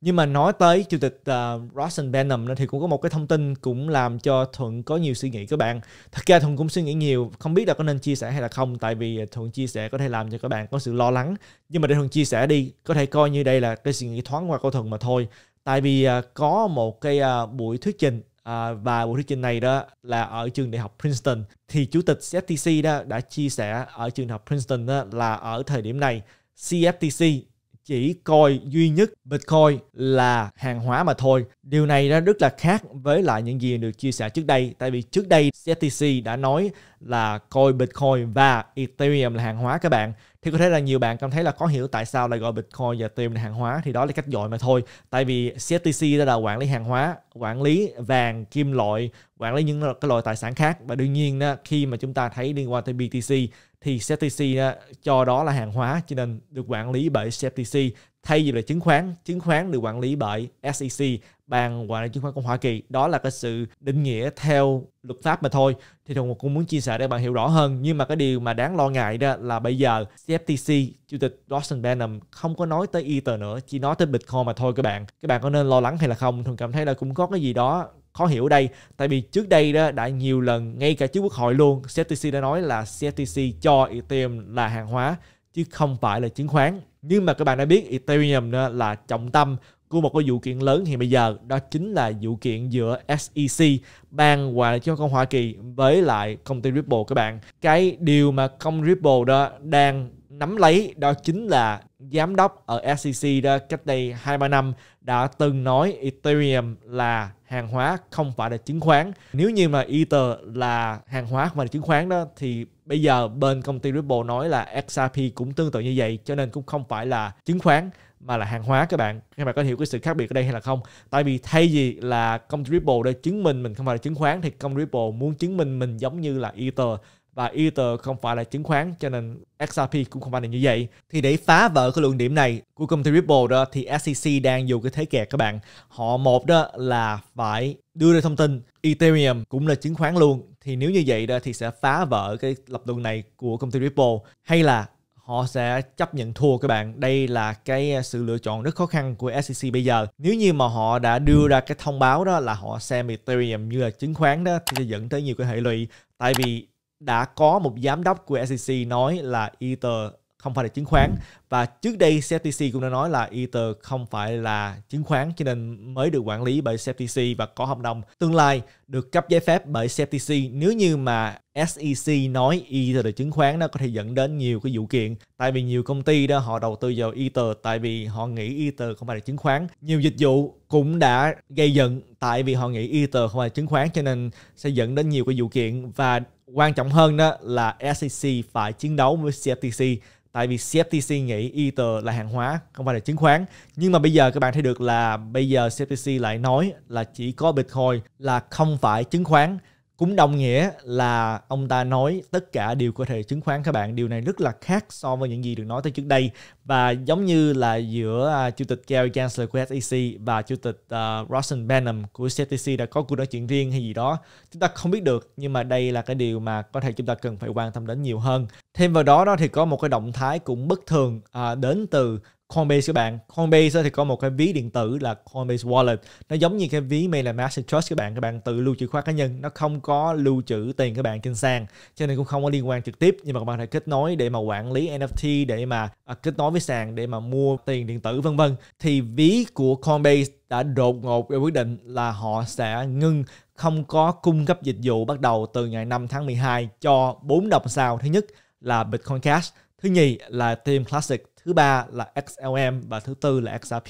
nhưng mà nói tới chủ tịch uh, ờ, Rossen Benham thì cũng có một cái thông tin cũng làm cho thuận có nhiều suy nghĩ các bạn thật ra thuận cũng suy nghĩ nhiều không biết là có nên chia sẻ hay là không tại vì thuận chia sẻ có thể làm cho các bạn có sự lo lắng nhưng mà để thuận chia sẻ đi có thể coi như đây là cái suy nghĩ thoáng qua của thuận mà thôi tại vì uh, có một cái uh, buổi thuyết trình À, và buổi thuyết trình này đó là ở trường đại học Princeton thì chủ tịch CFTC đó đã chia sẻ ở trường đại học Princeton đó là ở thời điểm này CFTC chỉ coi duy nhất Bitcoin là hàng hóa mà thôi. Điều này nó rất là khác với lại những gì được chia sẻ trước đây. Tại vì trước đây CTC đã nói là coi Bitcoin và Ethereum là hàng hóa các bạn thì có thể là nhiều bạn cảm thấy là khó hiểu tại sao lại gọi Bitcoin và tiền là hàng hóa thì đó là cách gọi mà thôi tại vì CFTC đó là quản lý hàng hóa quản lý vàng kim loại quản lý những cái loại tài sản khác và đương nhiên đó, khi mà chúng ta thấy liên quan tới BTC thì CFTC đó, cho đó là hàng hóa cho nên được quản lý bởi CFTC thay vì là chứng khoán chứng khoán được quản lý bởi SEC ban ngoại năng chứng khoán của Hoa Kỳ đó là cái sự định nghĩa theo luật pháp mà thôi thì thường cũng muốn chia sẻ để bạn hiểu rõ hơn nhưng mà cái điều mà đáng lo ngại đó là bây giờ CFTC chủ tịch Dawson Benham không có nói tới Ether nữa chỉ nói tới Bitcoin mà thôi các bạn các bạn có nên lo lắng hay là không thường cảm thấy là cũng có cái gì đó khó hiểu đây tại vì trước đây đó đã nhiều lần ngay cả trước quốc hội luôn CFTC đã nói là CFTC cho Ethereum là hàng hóa chứ không phải là chứng khoán nhưng mà các bạn đã biết Ethereum là trọng tâm của một cái vụ kiện lớn hiện bây giờ đó chính là vụ kiện giữa SEC ban quà cho công Hoa Kỳ với lại công ty Ripple các bạn. Cái điều mà công Ripple đó đang nắm lấy đó chính là giám đốc ở SEC đó cách đây 2-3 năm đã từng nói Ethereum là hàng hóa không phải là chứng khoán. Nếu như mà Ether là hàng hóa không phải là chứng khoán đó thì bây giờ bên công ty Ripple nói là XRP cũng tương tự như vậy cho nên cũng không phải là chứng khoán mà là hàng hóa các bạn các bạn có hiểu cái sự khác biệt ở đây hay là không tại vì thay vì là công ty Ripple để chứng minh mình không phải là chứng khoán thì công ty Ripple muốn chứng minh mình giống như là ether và Ether không phải là chứng khoán cho nên XRP cũng không phải là như vậy. Thì để phá vỡ cái luận điểm này của công ty Ripple đó thì SEC đang dùng cái thế kẹt các bạn. Họ một đó là phải đưa ra thông tin Ethereum cũng là chứng khoán luôn thì nếu như vậy đó thì sẽ phá vỡ cái lập luận này của công ty Ripple hay là họ sẽ chấp nhận thua các bạn. Đây là cái à, sự lựa chọn rất khó khăn của SEC bây giờ. Nếu như mà họ đã đưa ra cái thông báo đó là họ xem Ethereum như là chứng khoán đó thì sẽ dẫn tới nhiều cái hệ lụy. Tại vì đã có một giám đốc của SEC nói là Ether không phải là chứng khoán và trước đây CFTC cũng đã nói là Ether không phải là chứng khoán cho nên mới được quản lý bởi CFTC và có hợp đồng tương lai được cấp giấy phép bởi CFTC nếu như mà SEC nói Ether là chứng khoán nó có thể dẫn đến nhiều cái vụ kiện tại vì nhiều công ty đó họ đầu tư vào Ether tại vì họ nghĩ Ether không phải là chứng khoán nhiều dịch vụ cũng đã gây dựng tại vì họ nghĩ Ether không phải là chứng khoán cho nên sẽ dẫn đến nhiều cái vụ kiện và quan trọng hơn đó là SEC phải chiến đấu với CFTC tại vì CFTC nghĩ Ether là hàng hóa không phải là chứng khoán nhưng mà bây giờ các bạn thấy được là bây giờ CFTC lại nói là chỉ có Bitcoin là không phải chứng khoán cũng đồng nghĩa là ông ta nói tất cả đều có thể chứng khoán các bạn điều này rất là khác so với những gì được nói tới trước đây và giống như là giữa uh, chủ tịch Gary Gensler của SEC và chủ tịch uh, à, Rossen Benham của CFTC đã có cuộc nói chuyện riêng hay gì đó chúng ta không biết được nhưng mà đây là cái điều mà có thể chúng ta cần phải quan tâm đến nhiều hơn thêm vào đó đó thì có một cái động thái cũng bất thường uh, đến từ Coinbase các bạn Coinbase thì có một cái ví điện tử là Coinbase Wallet nó giống như cái ví Mail Trust các bạn các bạn tự lưu trữ khóa cá nhân nó không có lưu trữ tiền các bạn trên sàn cho nên cũng không có liên quan trực tiếp nhưng mà các bạn có thể kết nối để mà quản lý NFT để mà à, kết nối với sàn để mà mua tiền điện tử vân vân thì ví của Coinbase đã đột ngột quyết định là họ sẽ ngưng không có cung cấp dịch vụ bắt đầu từ ngày 5 tháng 12 cho bốn đồng sao thứ nhất là Bitcoin Cash thứ nhì là Team Classic thứ ba là XLM và thứ tư là XRP.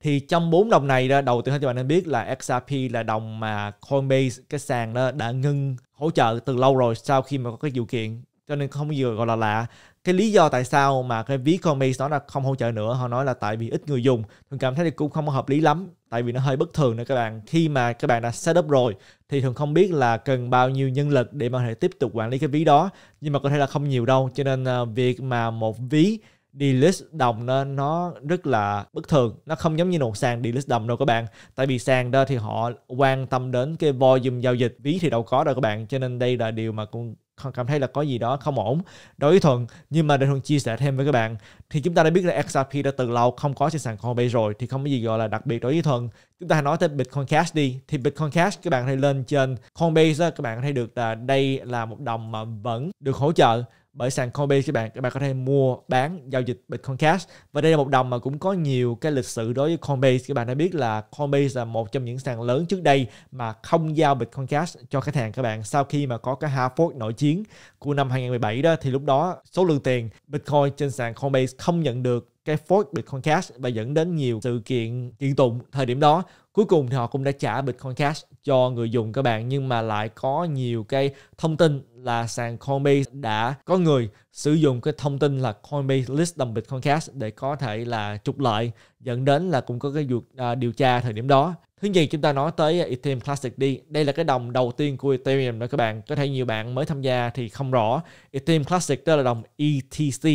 Thì trong bốn đồng này đó, đầu tiên cho bạn nên biết là XRP là đồng mà Coinbase cái sàn đó đã ngưng hỗ trợ từ lâu rồi sau khi mà có cái vụ kiện cho nên không gì gọi là lạ cái lý do tại sao mà cái ví Coinbase nó là không hỗ trợ nữa họ nói là tại vì ít người dùng thường cảm thấy cũng không hợp lý lắm tại vì nó hơi bất thường nữa các bạn khi mà các bạn đã setup rồi thì thường không biết là cần bao nhiêu nhân lực để mà thể tiếp tục quản lý cái ví đó nhưng mà có thể là không nhiều đâu cho nên ờ, việc mà một ví delist đồng nên nó rất là bất thường nó không giống như một sàn delist đồng đâu các bạn tại vì sàn đó thì họ quan tâm đến cái volume giao dịch ví thì đâu có đâu các bạn cho nên đây là điều mà cũng cảm thấy là có gì đó không ổn đối với thuận nhưng mà để thuận chia sẻ thêm với các bạn thì chúng ta đã biết là XRP đã từ lâu không có trên sàn Coinbase rồi thì không có gì gọi là đặc biệt đối với thuận chúng ta nói tới Bitcoin Cash đi thì Bitcoin Cash các bạn có lên trên Coinbase các bạn thấy được là đây là một đồng mà vẫn được hỗ trợ bởi sàn Coinbase các bạn các bạn có thể mua bán giao dịch Bitcoin Cash và đây là một đồng mà cũng có nhiều cái lịch sử đối với Coinbase các bạn đã biết là Coinbase là một trong những sàn lớn trước đây mà không giao Bitcoin Cash cho khách hàng các bạn sau khi mà có cái hard fork nội chiến của năm 2017 đó thì lúc đó số lượng tiền Bitcoin trên sàn Coinbase không nhận được cái fork Bitcoin Cash và dẫn đến nhiều sự kiện kiện tụng thời điểm đó cuối cùng thì họ cũng đã trả Bitcoin Cash cho người dùng các bạn nhưng mà lại có nhiều cái thông tin là sàn Coinbase đã có người sử dụng cái thông tin là Coinbase list đồng Bitcoin Cash để có thể là trục lợi dẫn đến là cũng có cái việc à, điều tra thời điểm đó Thứ nhì chúng ta nói tới Ethereum Classic đi. Đây là cái đồng đầu tiên của Ethereum đó các bạn. Có thể nhiều bạn mới tham gia thì không rõ. Ethereum Classic đó là đồng ETC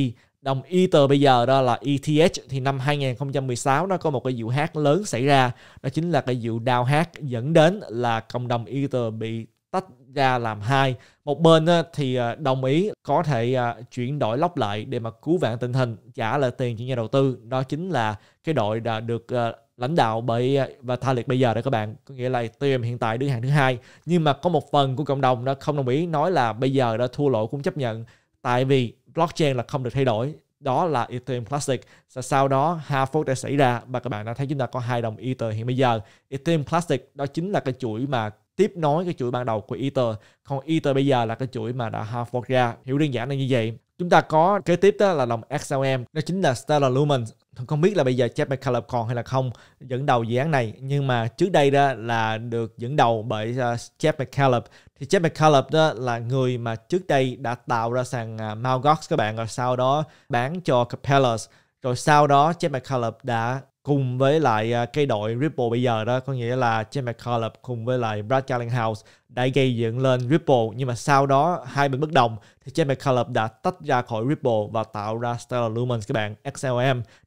đồng Ether bây giờ đó là ETH thì năm 2016 nó có một cái vụ hack lớn xảy ra đó chính là cái vụ down hack dẫn đến là cộng đồng Ether bị tách ra làm hai một bên thì à, đồng ý có thể à, chuyển đổi lóc lại để mà cứu vãn tình hình trả lại tiền cho nhà đầu tư đó chính là cái đội đã được à, lãnh đạo bởi và tha liệt bây giờ đó các bạn có nghĩa là Ethereum hiện tại đứng hàng thứ hai nhưng mà có một phần của cộng đồng đó không đồng ý nói là bây giờ đã thua lỗ cũng chấp nhận tại vì blockchain là không được thay đổi đó là Ethereum Classic và sau đó hai phốt đã xảy ra và các bạn đã thấy chúng ta có hai đồng Ether hiện bây giờ Ethereum Classic đó chính là cái chuỗi mà tiếp nối cái chuỗi ban đầu của Ether còn Ether bây giờ là cái chuỗi mà đã half ra hiểu đơn giản là như vậy chúng ta có kế tiếp đó là đồng XLM đó chính là Stellar Lumens không biết là bây giờ Jeff McCallum còn hay là không dẫn đầu dự án này nhưng mà trước đây đó là được dẫn đầu bởi uh, ờ, Jeff McCallum thì Jeff McCallum đó là người mà trước đây đã tạo ra sàn uh, à, Mt. các bạn rồi sau đó bán cho Capellas rồi sau đó Jeff McCallum đã cùng với lại à, cái đội Ripple bây giờ đó có nghĩa là Jim McCullough cùng với lại Brad Gellinghouse đã gây dựng lên Ripple nhưng mà sau đó hai bên bất đồng thì Jim McCullough đã tách ra khỏi Ripple và tạo ra Stellar Lumens các bạn XLM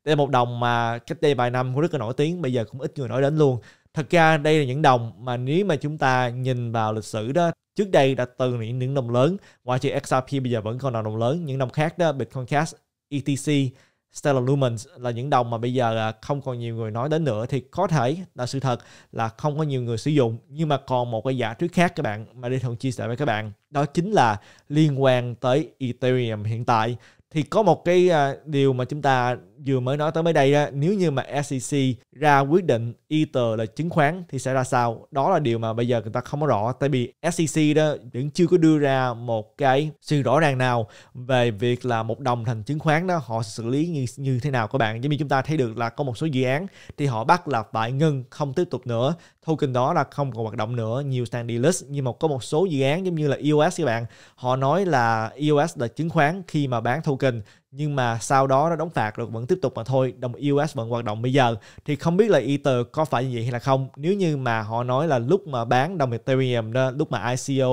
đây là một đồng mà cách đây vài năm cũng rất là nổi tiếng bây giờ cũng ít người nói đến luôn thật ra đây là những đồng mà nếu mà chúng ta nhìn vào lịch sử đó trước đây đã từng những những đồng lớn ngoài trừ XRP bây giờ vẫn còn là đồng lớn những đồng khác đó Bitcoin Cash ETC Stellar Lumens là những đồng mà bây giờ à, không còn nhiều người nói đến nữa thì có thể là sự thật là không có nhiều người sử dụng nhưng mà còn một cái giả thuyết khác các bạn mà đi thường chia sẻ với các bạn đó chính là liên quan tới Ethereum hiện tại thì có một cái à, điều mà chúng ta vừa mới nói tới mới đây đó, nếu như mà SEC ra quyết định Ether là chứng khoán thì sẽ ra sao? Đó là điều mà bây giờ người ta không có rõ tại vì SEC đó vẫn chưa có đưa ra một cái sự rõ ràng nào về việc là một đồng thành chứng khoán đó họ xử lý như như thế nào các bạn. Giống như chúng ta thấy được là có một số dự án thì họ bắt là phải ngưng không tiếp tục nữa token đó là không còn hoạt động nữa nhiều sàn delist nhưng mà có một số dự án giống như là EOS các bạn họ nói là EOS là chứng khoán khi mà bán token nhưng mà sau đó nó đóng phạt rồi vẫn tiếp tục mà thôi đồng EOS vẫn hoạt động bây giờ thì không biết là Ether có phải như vậy hay là không nếu như mà họ nói là lúc mà bán đồng Ethereum đó lúc mà ICO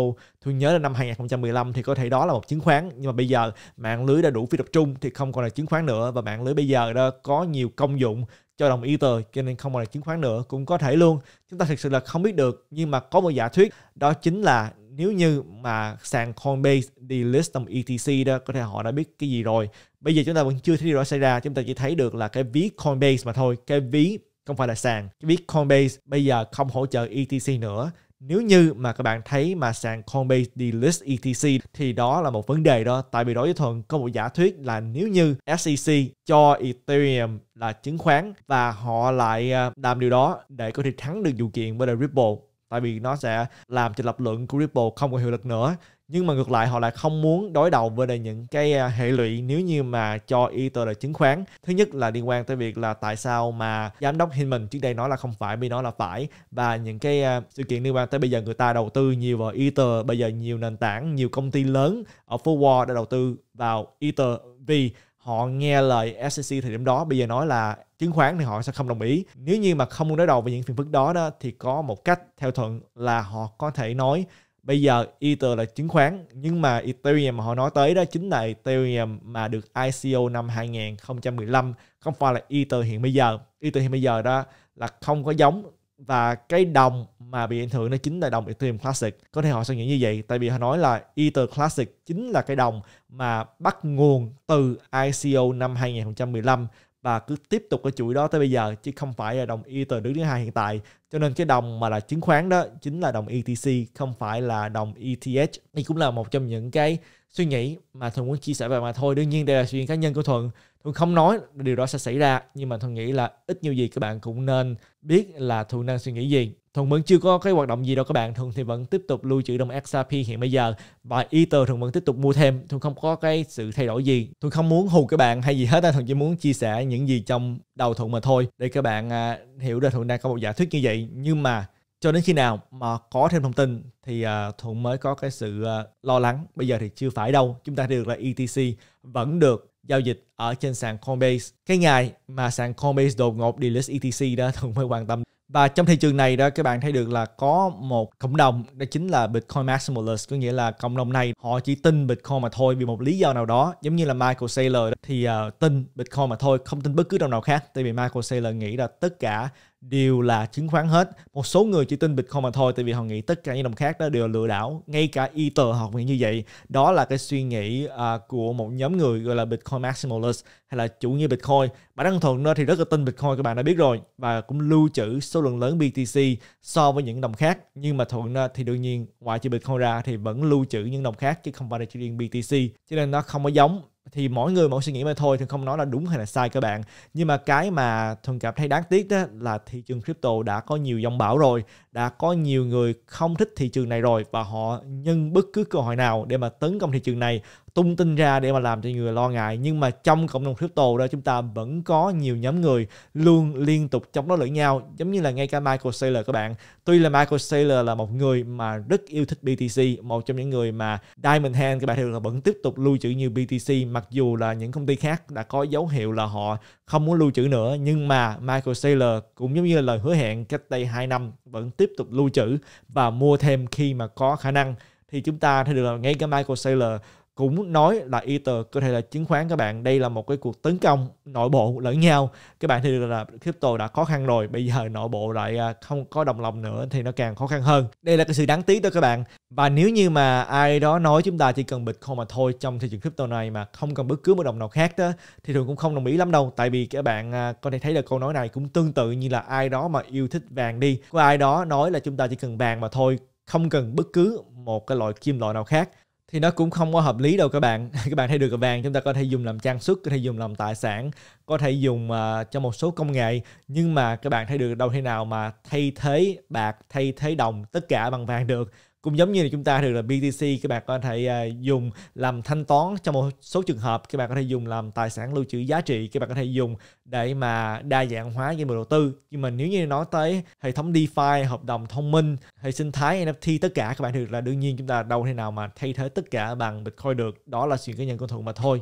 tôi nhớ là năm 2015 thì có thể đó là một chứng khoán nhưng mà bây giờ mạng lưới đã đủ phi tập trung thì không còn là chứng khoán nữa và mạng lưới bây giờ đó có nhiều công dụng cho đồng Ether cho nên không còn là chứng khoán nữa cũng có thể luôn chúng ta thực sự là không biết được nhưng mà có một giả thuyết đó chính là nếu như mà sàn Coinbase đi list đồng ETC đó có thể họ đã biết cái gì rồi bây giờ chúng ta vẫn chưa thấy điều đó xảy ra chúng ta chỉ thấy được là cái ví Coinbase mà thôi cái ví không phải là sàn cái ví Coinbase bây giờ không hỗ trợ ETC nữa nếu như mà các bạn thấy mà sàn Coinbase delist ETC thì đó là một vấn đề đó tại vì đối với Thuận có một giả thuyết là nếu như SEC cho Ethereum là chứng khoán và họ lại à, làm điều đó để có thể thắng được vụ kiện với Ripple tại vì nó sẽ làm cho lập luận của Ripple không còn hiệu lực nữa nhưng mà ngược lại họ lại không muốn đối đầu với những cái à, hệ lụy nếu như mà cho Ether là chứng khoán thứ nhất là liên quan tới việc là tại sao mà giám đốc Hinman trước đây nói là không phải bây nó là phải và những cái à, sự kiện liên quan tới bây giờ người ta đầu tư nhiều vào Ether bây giờ nhiều nền tảng nhiều công ty lớn ở phố Wall đã đầu tư vào Ether vì họ nghe lời SEC thời điểm đó bây giờ nói là chứng khoán thì họ sẽ không đồng ý nếu như mà không muốn đối đầu với những phiền phức đó đó thì có một cách theo thuận là họ có thể nói bây giờ Ether là chứng khoán nhưng mà Ethereum mà họ nói tới đó chính là Ethereum mà được ICO năm 2015 không phải là Ether hiện bây giờ Ether hiện bây giờ đó là không có giống và cái đồng mà bị ảnh hưởng đó chính là đồng Ethereum Classic. Có thể họ sẽ nghĩ như vậy tại vì họ nói là Ether Classic chính là cái đồng mà bắt nguồn từ ICO năm 2015 và cứ tiếp tục cái chuỗi đó tới bây giờ chứ không phải là đồng Ether đứng thứ hai hiện tại cho nên cái đồng mà là chứng khoán đó chính là đồng ETC không phải là đồng ETH đây cũng là một trong những cái suy nghĩ mà thuận muốn chia sẻ về mà thôi đương nhiên đây là suy nghĩ cá nhân của thuận Thu không nói điều đó sẽ xảy ra nhưng mà Thu nghĩ là ít nhiều gì các bạn cũng nên biết là Thu đang suy nghĩ gì. Thuận vẫn chưa có cái hoạt động gì đâu các bạn Thuận thì vẫn tiếp tục lưu trữ đồng XRP hiện bây giờ Và Ether Thuận vẫn tiếp tục mua thêm Thuận không có cái sự thay đổi gì Thuận không muốn hù các bạn hay gì hết Thuận chỉ muốn chia sẻ những gì trong đầu Thuận mà thôi Để các bạn à, hiểu được Thuận đang có một giả thuyết như vậy Nhưng mà cho đến khi nào mà có thêm thông tin thì uh, thuận mới có cái sự uh, lo lắng bây giờ thì chưa phải đâu chúng ta được là etc vẫn được giao dịch ở trên sàn coinbase cái ngày mà sàn coinbase đột ngột delist etc đó thuận mới quan tâm và trong thị trường này đó các bạn thấy được là có một cộng đồng đó chính là Bitcoin Maximalist có nghĩa là cộng đồng này họ chỉ tin Bitcoin mà thôi vì một lý do nào đó giống như là Michael Saylor đó, thì uh, tin Bitcoin mà thôi không tin bất cứ đồng nào khác tại vì Michael Saylor nghĩ là tất cả đều là chứng khoán hết một số người chỉ tin bitcoin mà thôi tại vì họ nghĩ tất cả những đồng khác đó đều là lừa đảo ngay cả ether họ nghĩ như vậy đó là cái suy nghĩ uh, của một nhóm người gọi là bitcoin maximalist hay là chủ nghĩa bitcoin bản thân thuận đó thì rất là tin bitcoin các bạn đã biết rồi và cũng lưu trữ số lượng lớn btc so với những đồng khác nhưng mà thuận thì đương nhiên ngoài trừ bitcoin ra thì vẫn lưu trữ những đồng khác chứ không phải là chỉ riêng btc cho nên nó không có giống thì mỗi người mỗi suy nghĩ mà thôi thì không nói là đúng hay là sai các bạn nhưng mà cái mà thường cảm thấy đáng tiếc đó là thị trường crypto đã có nhiều dòng bão rồi đã có nhiều người không thích thị trường này rồi và họ nhân bất cứ cơ hội nào để mà tấn công thị trường này tung tin ra để mà làm cho người lo ngại nhưng mà trong cộng đồng crypto đó chúng ta vẫn có nhiều nhóm người luôn liên tục chống đối lẫn nhau giống như là ngay cả Michael Saylor các bạn tuy là Michael Saylor là một người mà rất yêu thích BTC một trong những người mà Diamond Hand các bạn thường là vẫn tiếp tục lưu trữ như BTC mặc dù là những công ty khác đã có dấu hiệu là họ không muốn lưu trữ nữa nhưng mà Michael Saylor cũng giống như là lời hứa hẹn cách đây 2 năm vẫn tiếp tục lưu trữ và mua thêm khi mà có khả năng thì chúng ta thấy được là ngay cả Michael Saylor cũng nói là Ether có thể là chứng khoán các bạn đây là một cái cuộc tấn công nội bộ lẫn nhau các bạn thì là crypto đã khó khăn rồi bây giờ nội bộ lại à, không có đồng lòng nữa thì nó càng khó khăn hơn đây là cái sự đáng tiếc đó các bạn và nếu như mà ai đó nói chúng ta chỉ cần Bitcoin mà thôi trong thị trường crypto này mà không cần bất cứ một đồng nào khác đó thì thường cũng không đồng ý lắm đâu tại vì các bạn à, có thể thấy là câu nói này cũng tương tự như là ai đó mà yêu thích vàng đi có ai đó nói là chúng ta chỉ cần vàng mà thôi không cần bất cứ một cái loại kim loại nào khác thì nó cũng không có hợp lý đâu các bạn các bạn thấy được vàng chúng ta có thể dùng làm trang sức có thể dùng làm tài sản có thể dùng uh, cho một số công nghệ nhưng mà các bạn thấy được đâu thế nào mà thay thế bạc thay thế đồng tất cả bằng vàng được cũng giống như là chúng ta được là BTC các bạn có thể uh, dùng làm thanh toán trong một số trường hợp các bạn có thể dùng làm tài sản lưu trữ giá trị các bạn có thể dùng để mà đa dạng hóa game đầu tư nhưng mà nếu như nói tới hệ thống DeFi hợp đồng thông minh hệ sinh thái NFT tất cả các bạn được là đương nhiên chúng ta đâu thể nào mà thay thế tất cả bằng Bitcoin được đó là chuyện cá nhân của thuận mà thôi